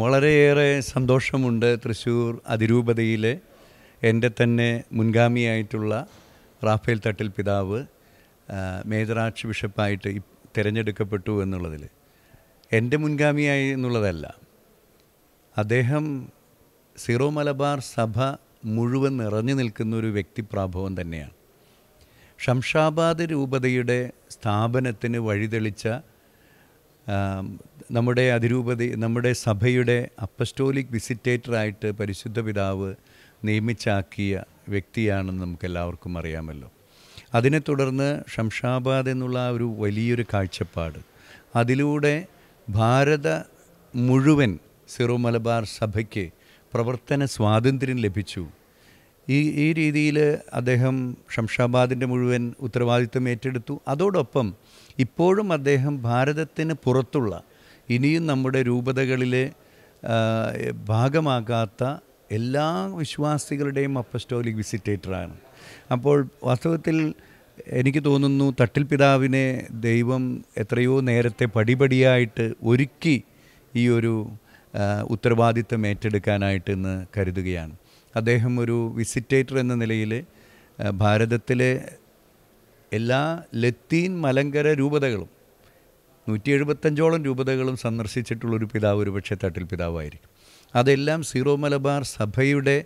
വളരെയേറെ സന്തോഷമുണ്ട് തൃശ്ശൂർ അതിരൂപതയിലെ എൻ്റെ തന്നെ മുൻഗാമിയായിട്ടുള്ള റാഫേൽ തട്ടിൽ പിതാവ് മേജർ ബിഷപ്പായിട്ട് തിരഞ്ഞെടുക്കപ്പെട്ടു എന്നുള്ളതിൽ എൻ്റെ മുൻഗാമിയായി എന്നുള്ളതല്ല അദ്ദേഹം സീറോ മലബാർ സഭ മുഴുവൻ നിറഞ്ഞു നിൽക്കുന്ന ഒരു വ്യക്തിപ്രാഭവം തന്നെയാണ് ഷംഷാബാദ് രൂപതയുടെ സ്ഥാപനത്തിന് വഴിതെളിച്ച നമ്മുടെ അതിരൂപത നമ്മുടെ സഭയുടെ അപ്പസ്റ്റോലിക് വിസിറ്റേറ്ററായിട്ട് പരിശുദ്ധ പിതാവ് നിയമിച്ചാക്കിയ വ്യക്തിയാണെന്ന് നമുക്ക് എല്ലാവർക്കും അറിയാമല്ലോ അതിനെ തുടർന്ന് ഷംഷാബാദ് എന്നുള്ള ഒരു വലിയൊരു കാഴ്ചപ്പാട് അതിലൂടെ ഭാരത മുഴുവൻ സിറോ മലബാർ സഭയ്ക്ക് പ്രവർത്തന സ്വാതന്ത്ര്യം ലഭിച്ചു ഈ ഈ രീതിയിൽ അദ്ദേഹം ഷംഷാബാദിൻ്റെ മുഴുവൻ ഉത്തരവാദിത്വം ഏറ്റെടുത്തു അതോടൊപ്പം ഇപ്പോഴും അദ്ദേഹം ഭാരതത്തിന് പുറത്തുള്ള ഇനിയും നമ്മുടെ രൂപതകളിലെ ഭാഗമാകാത്ത എല്ലാ വിശ്വാസികളുടെയും അപ്പസ്റ്റോലിക് വിസിറ്റേറ്ററാണ് അപ്പോൾ വാസ്തവത്തിൽ എനിക്ക് തോന്നുന്നു തട്ടിൽ പിതാവിനെ ദൈവം എത്രയോ നേരത്തെ പടിപടിയായിട്ട് ഒരുക്കി ഈ ഒരു ഉത്തരവാദിത്തം ഏറ്റെടുക്കാനായിട്ട് കരുതുകയാണ് അദ്ദേഹം ഒരു വിസിറ്റേറ്റർ എന്ന നിലയിൽ ഭാരതത്തിലെ എല്ലാ ലത്തീൻ മലങ്കര രൂപതകളും നൂറ്റി എഴുപത്തഞ്ചോളം രൂപതകളും സന്ദർശിച്ചിട്ടുള്ളൊരു പിതാവ് പക്ഷേ തട്ടിൽ പിതാവായിരിക്കും അതെല്ലാം സീറോ മലബാർ സഭയുടെ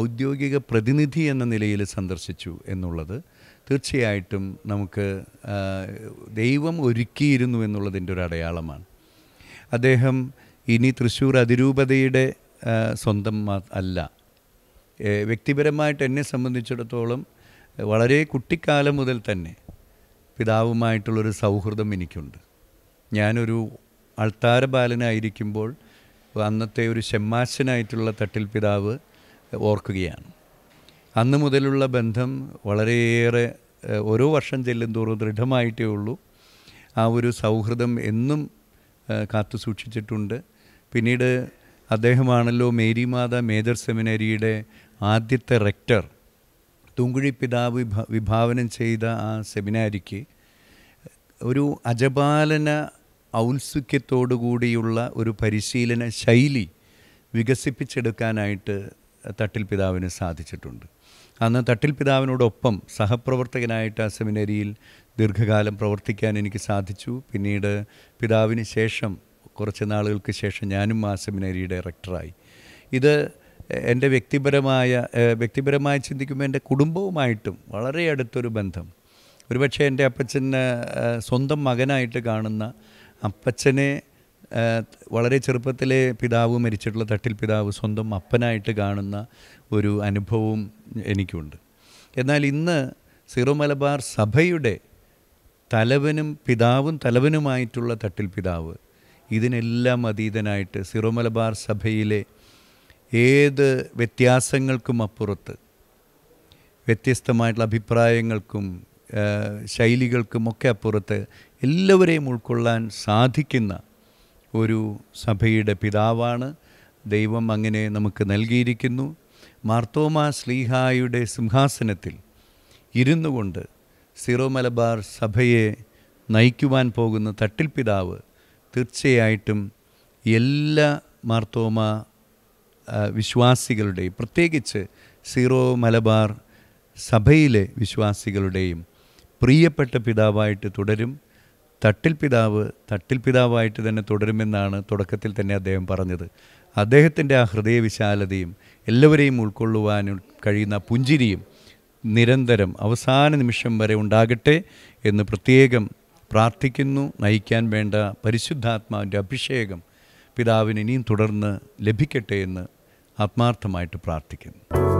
ഔദ്യോഗിക പ്രതിനിധി എന്ന നിലയിൽ സന്ദർശിച്ചു എന്നുള്ളത് തീർച്ചയായിട്ടും നമുക്ക് ദൈവം ഒരുക്കിയിരുന്നു എന്നുള്ളതിൻ്റെ ഒരു അടയാളമാണ് അദ്ദേഹം ഇനി തൃശ്ശൂർ അതിരൂപതയുടെ സ്വന്തം അല്ല വ്യക്തിപരമായിട്ട് എന്നെ സംബന്ധിച്ചിടത്തോളം വളരെ കുട്ടിക്കാലം മുതൽ തന്നെ പിതാവുമായിട്ടുള്ളൊരു സൗഹൃദം എനിക്കുണ്ട് ഞാനൊരു അൾത്താര ബാലനായിരിക്കുമ്പോൾ അന്നത്തെ ഒരു ഷെമ്മാശനായിട്ടുള്ള തട്ടിൽ പിതാവ് ഓർക്കുകയാണ് അന്ന് മുതലുള്ള ബന്ധം വളരെയേറെ ഓരോ വർഷം ചെല്ലും തോറും ദൃഢമായിട്ടേ ഉള്ളൂ ആ ഒരു സൗഹൃദം എന്നും കാത്തു സൂക്ഷിച്ചിട്ടുണ്ട് പിന്നീട് അദ്ദേഹമാണല്ലോ മേരി മേജർ സെമിനരിയുടെ ആദ്യത്തെ റെക്ടർ തുങ്കുഴി പിതാവ് വിഭാവനം ചെയ്ത ആ സെമിനാരിക്ക് ഒരു അജപാലന ഔത്സുക്യത്തോടുകൂടിയുള്ള ഒരു പരിശീലന ശൈലി വികസിപ്പിച്ചെടുക്കാനായിട്ട് തട്ടിൽ പിതാവിന് സാധിച്ചിട്ടുണ്ട് അന്ന് തട്ടിൽ പിതാവിനോടൊപ്പം സഹപ്രവർത്തകനായിട്ട് ആ സെമിനരിയിൽ ദീർഘകാലം പ്രവർത്തിക്കാൻ എനിക്ക് സാധിച്ചു പിന്നീട് പിതാവിന് ശേഷം കുറച്ച് നാളുകൾക്ക് ശേഷം ഞാനും ആ സെമിനറി ഡയറക്ടറായി ഇത് എൻ്റെ വ്യക്തിപരമായ വ്യക്തിപരമായി ചിന്തിക്കുമ്പോൾ എൻ്റെ കുടുംബവുമായിട്ടും വളരെ അടുത്തൊരു ബന്ധം ഒരുപക്ഷെ എൻ്റെ അപ്പച്ചന് സ്വന്തം മകനായിട്ട് കാണുന്ന അപ്പച്ചനെ വളരെ ചെറുപ്പത്തിലെ പിതാവ് മരിച്ചിട്ടുള്ള തട്ടിൽ പിതാവ് സ്വന്തം അപ്പനായിട്ട് കാണുന്ന ഒരു അനുഭവവും എനിക്കുണ്ട് എന്നാൽ ഇന്ന് സിറോ മലബാർ സഭയുടെ തലവനും പിതാവും തലവനുമായിട്ടുള്ള തട്ടിൽ പിതാവ് ഇതിനെല്ലാം അതീതനായിട്ട് സിറോമലബാർ സഭയിലെ ഏത് വ്യത്യാസങ്ങൾക്കും അപ്പുറത്ത് വ്യത്യസ്തമായിട്ടുള്ള അഭിപ്രായങ്ങൾക്കും ശൈലികൾക്കുമൊക്കെ അപ്പുറത്ത് എല്ലാവരെയും ഉൾക്കൊള്ളാൻ സാധിക്കുന്ന ഒരു സഭയുടെ പിതാവാണ് ദൈവം അങ്ങനെ നമുക്ക് നൽകിയിരിക്കുന്നു മാർത്തോമ ശ്ലീഹായുടെ സിംഹാസനത്തിൽ ഇരുന്നു കൊണ്ട് സിറോ മലബാർ സഭയെ നയിക്കുവാൻ പോകുന്ന തട്ടിൽ പിതാവ് തീർച്ചയായിട്ടും എല്ലാ മാർത്തോമ വിശ്വാസികളുടെയും പ്രത്യേകിച്ച് സീറോ മലബാർ സഭയിലെ വിശ്വാസികളുടെയും പ്രിയപ്പെട്ട പിതാവായിട്ട് തുടരും തട്ടിൽ പിതാവ് തട്ടിൽ പിതാവായിട്ട് തന്നെ തുടരുമെന്നാണ് തുടക്കത്തിൽ തന്നെ അദ്ദേഹം പറഞ്ഞത് അദ്ദേഹത്തിൻ്റെ ആ ഹൃദയവിശാലതയും എല്ലാവരെയും ഉൾക്കൊള്ളുവാനും കഴിയുന്ന പുഞ്ചിരിയും നിരന്തരം അവസാന നിമിഷം വരെ ഉണ്ടാകട്ടെ എന്ന് പ്രത്യേകം പ്രാർത്ഥിക്കുന്നു നയിക്കാൻ വേണ്ട പരിശുദ്ധാത്മാവിൻ്റെ അഭിഷേകം പിതാവിന് ഇനിയും തുടർന്ന് ലഭിക്കട്ടെ എന്ന് ആത്മാർത്ഥമായിട്ട് പ്രാർത്ഥിക്കുന്നു